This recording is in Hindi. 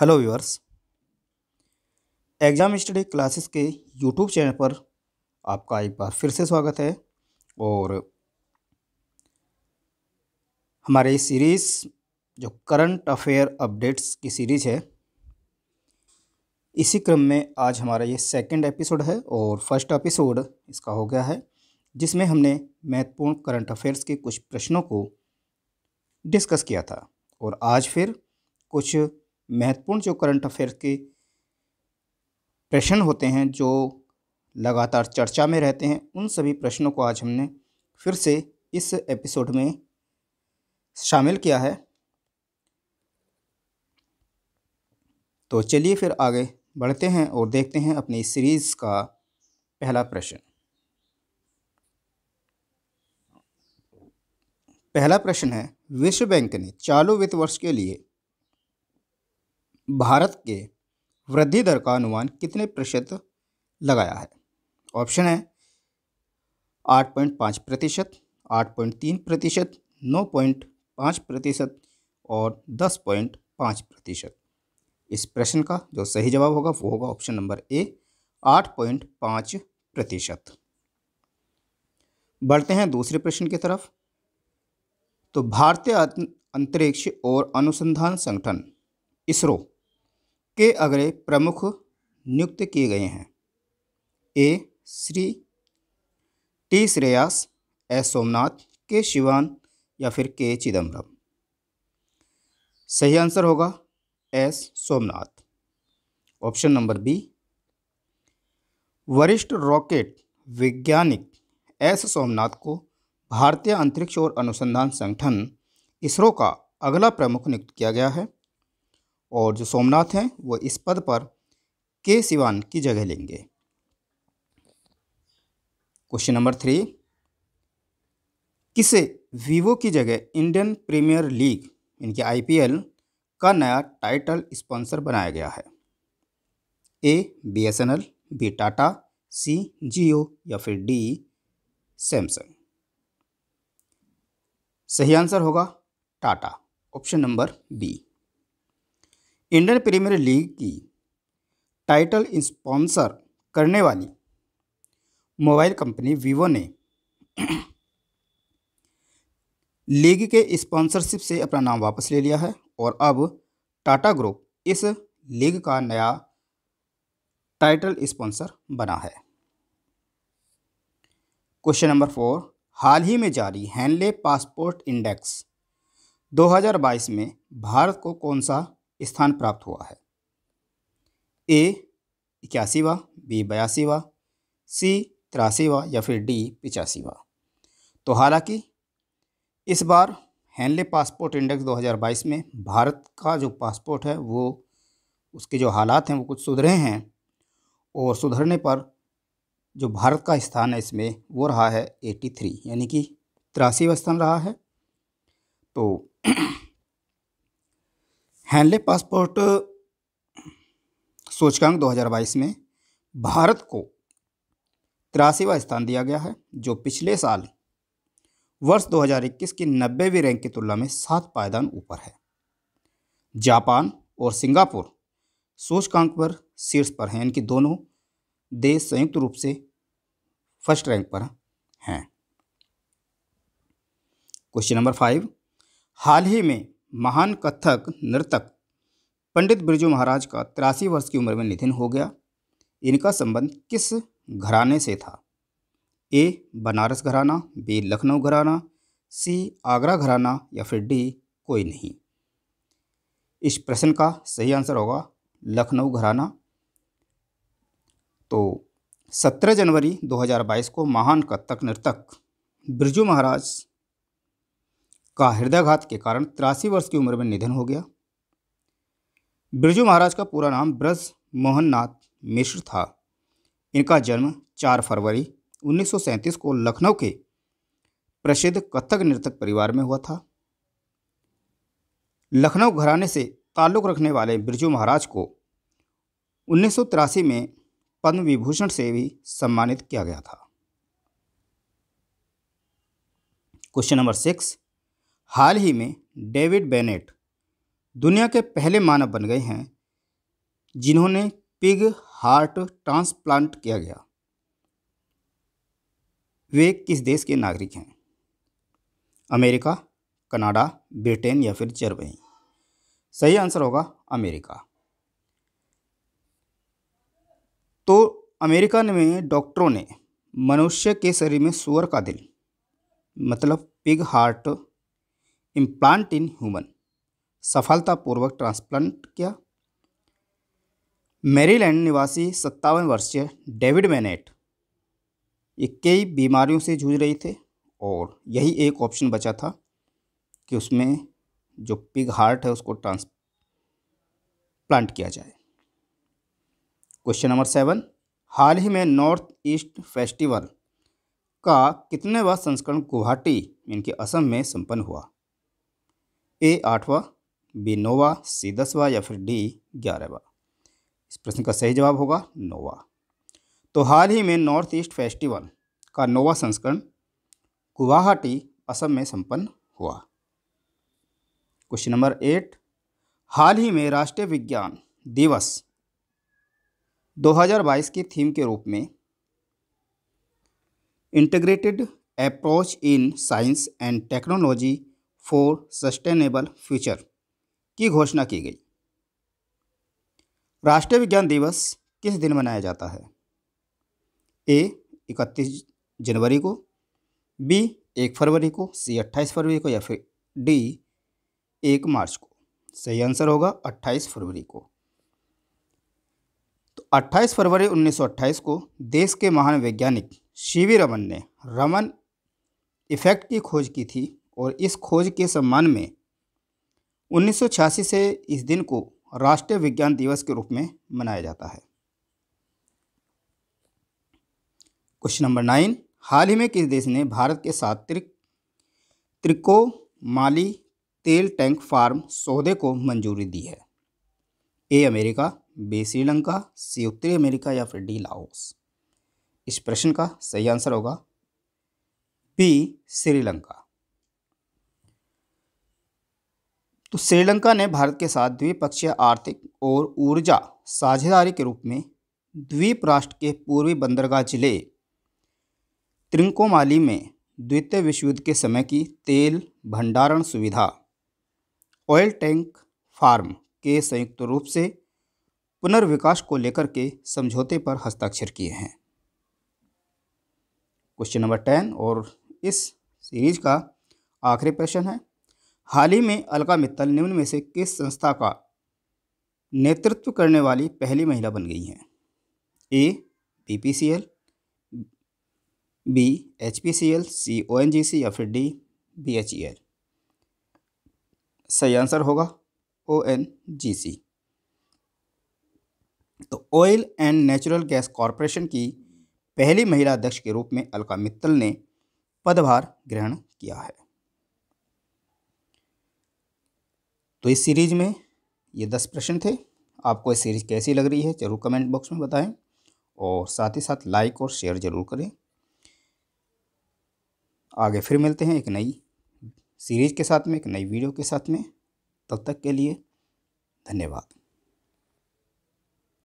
hello viewers exam study classes के यूट्यूब चैनल पर आपका एक बार फिर से स्वागत है और हमारे सीरीज़ जो करंट अफेयर अपडेट्स की सीरीज़ है इसी क्रम में आज हमारा ये सेकंड एपिसोड है और फर्स्ट एपिसोड इसका हो गया है जिसमें हमने महत्वपूर्ण करंट अफेयर्स के कुछ प्रश्नों को डिस्कस किया था और आज फिर कुछ महत्वपूर्ण जो करंट अफेयर्स के प्रश्न होते हैं जो लगातार चर्चा में रहते हैं उन सभी प्रश्नों को आज हमने फिर से इस एपिसोड में शामिल किया है तो चलिए फिर आगे बढ़ते हैं और देखते हैं अपनी सीरीज़ का पहला प्रश्न पहला प्रश्न है विश्व बैंक ने चालू वित्त वर्ष के लिए भारत के वृद्धि दर का अनुमान कितने प्रतिशत लगाया है ऑप्शन है आठ पॉइंट पाँच प्रतिशत आठ पॉइंट तीन प्रतिशत नौ पॉइंट पाँच प्रतिशत और दस पॉइंट पाँच प्रतिशत इस प्रश्न का जो सही जवाब होगा वो होगा ऑप्शन नंबर ए आठ पॉइंट पाँच प्रतिशत बढ़ते हैं दूसरे प्रश्न की तरफ तो भारतीय अं-, अंतरिक्ष और अनुसंधान संगठन इसरो के अगले प्रमुख नियुक्त किए गए हैं A Shri T Shreyas S Somnath K Sivan या फिर के चिदम्बरम सही आंसर होगा S Somnath option number B वरिष्ठ रॉकेट वैज्ञानिक एस सोमनाथ को भारतीय अंतरिक्ष और अनुसंधान संगठन इसरो का अगला प्रमुख नियुक्त किया गया है और जो सोमनाथ हैं वो इस पद पर के सिवान की जगह लेंगे क्वेश्चन नंबर थ्री किसे वीवो की जगह इंडियन प्रीमियर लीग इनके आईपीएल का नया टाइटल स्पॉन्सर बनाया गया है A B S N L B Tata C Jio या फिर डी सैमसंग सही आंसर होगा Tata option number B Indian Premier League की टाइटल स्पॉन्सर करने वाली मोबाइल कंपनी वीवो ने लीग के स्पॉन्सरशिप से अपना नाम वापस ले लिया है और अब टाटा ग्रुप इस लीग का नया टाइटल स्पॉन्सर बना है क्वेश्चन नंबर फोर हाल ही में जारी हैनले पासपोर्ट इंडेक्स 2022 में भारत को कौन सा स्थान प्राप्त हुआ है ए इक्यासीवा बी बयासीवा सी तिरासीवा या फिर डी पिचासीवा तो हालांकि इस बार हैनले पासपोर्ट इंडेक्स 2022 में भारत का जो पासपोर्ट है वो उसके जो हालात हैं वो कुछ सुधरे हैं और सुधरने पर जो भारत का स्थान है इसमें वो रहा है 83 यानी कि तिरासीवा स्थान रहा है तो हैंडले पासपोर्ट सूचकांक 2022 में भारत को तिरासीवा स्थान दिया गया है जो पिछले साल वर्ष 2021 की नब्बेवीं रैंक की तुलना में सात पायदान ऊपर है जापान और सिंगापुर सूचकांक पर शीर्ष पर हैं इनकी दोनों देश संयुक्त रूप से फर्स्ट रैंक पर हैं क्वेश्चन नंबर फाइव हाल ही में महान कथक नृतक पंडित बिरजू महाराज का तिरासी वर्ष की उम्र में निधन हो गया इनका संबंध किस घराने से था ए बनारस घराना बी लखनऊ घराना सी आगरा घराना या फिर डी कोई नहीं इस प्रश्न का सही आंसर होगा लखनऊ घराना तो 17 जनवरी 2022 को महान कथक नृतक बिरजू महाराज का हृदयाघात के कारण तिरासी वर्ष की उम्र में निधन हो गया बिरजू महाराज का पूरा नाम ब्रज मोहननाथ मिश्र था इनका जन्म 4 फरवरी 1937 को लखनऊ के प्रसिद्ध कथक नृतक परिवार में हुआ था लखनऊ घराने से ताल्लुक़ रखने वाले बिरजू महाराज को उन्नीस में पद्म विभूषण से भी सम्मानित किया गया था क्वेश्चन नंबर सिक्स हाल ही में डेविड बेनेट दुनिया के पहले मानव बन गए हैं जिन्होंने पिग हार्ट ट्रांसप्लांट किया गया वे किस देश के नागरिक हैं अमेरिका कनाडा ब्रिटेन या फिर जर्मनी सही आंसर होगा अमेरिका तो अमेरिका में डॉक्टरों ने मनुष्य के शरीर में सुअर का दिल मतलब pig heart implant in human सफलतापूर्वक ट्रांसप्लांट किया मेरीलैंड निवासी सत्तावन वर्षीय डेविड मैनेट ये कई बीमारियों से जूझ रहे थे और यही एक ऑप्शन बचा था कि उसमें जो पिग हार्ट है उसको ट्रांसप्लांट किया जाए क्वेश्चन नंबर सेवन हाल ही में नॉर्थ ईस्ट फेस्टिवल का कितने व संस्करण गुवाहाटी इनके असम में संपन्न हुआ ए आठवा बी नोवा सी दसवा या फिर डी ग्यारहवा इस प्रश्न का सही जवाब होगा नोवा तो हाल ही में नॉर्थ ईस्ट फेस्टिवल का नोवा संस्करण गुवाहाटी असम में संपन्न हुआ क्वेश्चन नंबर एट हाल ही में राष्ट्रीय विज्ञान दिवस 2022 की थीम के रूप में integrated approach in science and technology for sustainable future की घोषणा की गई राष्ट्रीय विज्ञान दिवस किस दिन मनाया जाता है ए इकतीस जनवरी को बी एक फरवरी को सी अट्ठाईस फरवरी को या फिर डी एक मार्च को सही आंसर होगा अट्ठाईस फरवरी को तो अट्ठाईस फरवरी 1928 को देश के महान वैज्ञानिक सी वी रमन ने रमन इफेक्ट की खोज की थी और इस खोज के सम्मान में 1986 से इस दिन को राष्ट्रीय विज्ञान दिवस के रूप में मनाया जाता है क्वेश्चन नंबर नाइन हाल ही में किस देश ने भारत के साथ त्रिको माली तेल टैंक फार्म सौदे को मंजूरी दी है A America B Sri Lanka C उत्तरी अमेरिका या फिर डी लाओस इस प्रश्न का सही आंसर होगा बी श्रीलंका तो श्रीलंका ने भारत के साथ द्विपक्षीय आर्थिक और ऊर्जा साझेदारी के रूप में द्वीप राष्ट्र के पूर्वी बंदरगाह जिले त्रिंकोमाली में द्वितीय विश्व युद्ध के समय की तेल भंडारण सुविधा ऑयल टैंक फार्म के संयुक्त रूप से पुनर्विकास को लेकर के समझौते पर हस्ताक्षर किए हैं क्वेश्चन नंबर टेन और इस सीरीज का आखिरी प्रश्न है हाल ही में अलका मित्तल निम्न में से किस संस्था का नेतृत्व करने वाली पहली महिला बन गई हैं A B P C L B H P C L C O N G C या फिर D B H E L सही आंसर होगा ओ एन जी सी तो oil and natural gas corporation की पहली महिला अध्यक्ष के रूप में अलका मित्तल ने पदभार ग्रहण किया है तो इस सीरीज़ में ये दस प्रश्न थे आपको ये सीरीज़ कैसी लग रही है ज़रूर कमेंट बॉक्स में बताएं और साथ ही साथ लाइक और शेयर ज़रूर करें आगे फिर मिलते हैं एक नई सीरीज़ के साथ में एक नई वीडियो के साथ में तब तक के लिए धन्यवाद